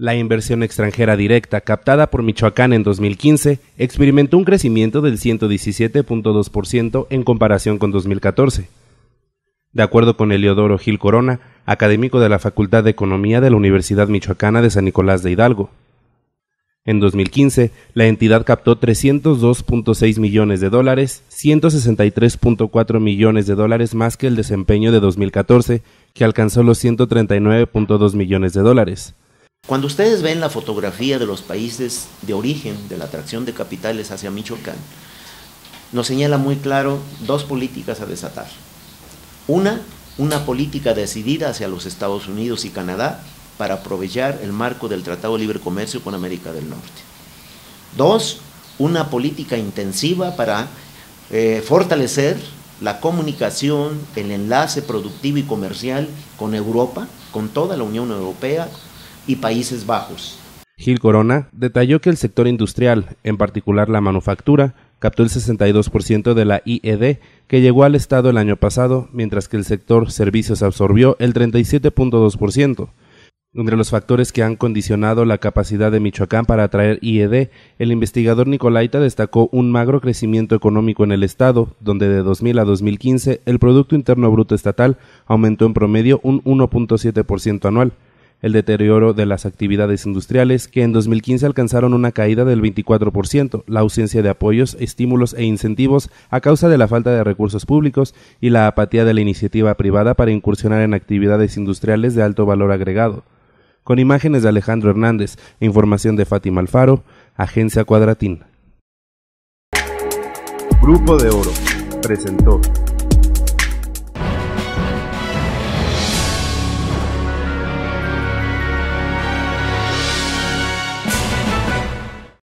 La inversión extranjera directa captada por Michoacán en 2015 experimentó un crecimiento del 117.2% en comparación con 2014. De acuerdo con Eliodoro Gil Corona, académico de la Facultad de Economía de la Universidad Michoacana de San Nicolás de Hidalgo. En 2015, la entidad captó 302.6 millones de dólares, 163.4 millones de dólares más que el desempeño de 2014, que alcanzó los 139.2 millones de dólares. Cuando ustedes ven la fotografía de los países de origen de la atracción de capitales hacia Michoacán, nos señala muy claro dos políticas a desatar. Una, una política decidida hacia los Estados Unidos y Canadá para aprovechar el marco del Tratado de Libre Comercio con América del Norte. Dos, una política intensiva para eh, fortalecer la comunicación, el enlace productivo y comercial con Europa, con toda la Unión Europea, y Países Bajos. Gil Corona detalló que el sector industrial, en particular la manufactura, captó el 62% de la IED que llegó al Estado el año pasado, mientras que el sector servicios absorbió el 37.2%. Entre los factores que han condicionado la capacidad de Michoacán para atraer IED, el investigador Nicolaita destacó un magro crecimiento económico en el Estado, donde de 2000 a 2015 el Producto Interno Bruto Estatal aumentó en promedio un 1.7% anual el deterioro de las actividades industriales, que en 2015 alcanzaron una caída del 24%, la ausencia de apoyos, estímulos e incentivos a causa de la falta de recursos públicos y la apatía de la iniciativa privada para incursionar en actividades industriales de alto valor agregado. Con imágenes de Alejandro Hernández e información de Fátima Alfaro, Agencia Cuadratín. Grupo de Oro presentó.